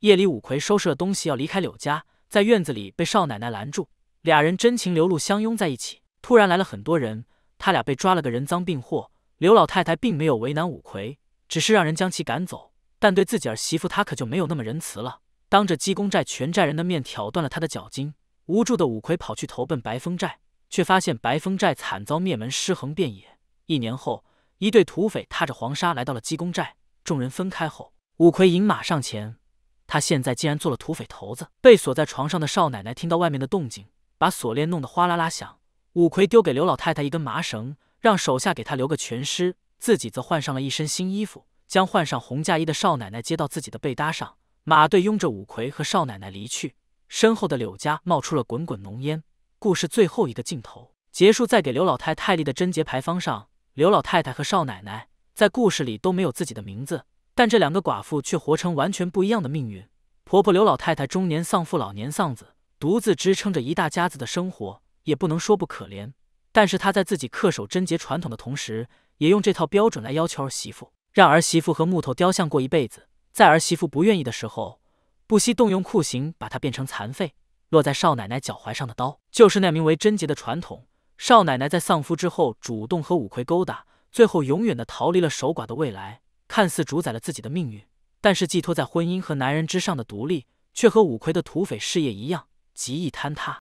夜里，五魁收拾了东西要离开柳家，在院子里被少奶奶拦住，俩人真情流露，相拥在一起。突然来了很多人，他俩被抓了，个人赃并获。刘老太太并没有为难五魁，只是让人将其赶走。但对自己儿媳妇，她可就没有那么仁慈了，当着鸡公寨全寨人的面挑断了他的脚筋。无助的五魁跑去投奔白风寨，却发现白风寨惨遭灭门，尸横遍野。一年后，一队土匪踏着黄沙来到了鸡公寨，众人分开后，五魁引马上前。他现在竟然做了土匪头子！被锁在床上的少奶奶听到外面的动静，把锁链弄得哗啦啦响。五魁丢给刘老太太一根麻绳，让手下给她留个全尸，自己则换上了一身新衣服，将换上红嫁衣的少奶奶接到自己的被搭上。马队拥着五魁和少奶奶离去，身后的柳家冒出了滚滚浓烟。故事最后一个镜头结束，在给刘老太太立的贞节牌坊上，刘老太太和少奶奶在故事里都没有自己的名字。但这两个寡妇却活成完全不一样的命运。婆婆刘老太太中年丧父，老年丧子，独自支撑着一大家子的生活，也不能说不可怜。但是她在自己恪守贞洁传统的同时，也用这套标准来要求儿媳妇，让儿媳妇和木头雕像过一辈子。在儿媳妇不愿意的时候，不惜动用酷刑把她变成残废。落在少奶奶脚踝上的刀，就是那名为贞洁的传统。少奶奶在丧夫之后，主动和五魁勾搭，最后永远的逃离了守寡的未来。看似主宰了自己的命运，但是寄托在婚姻和男人之上的独立，却和五魁的土匪事业一样，极易坍塌。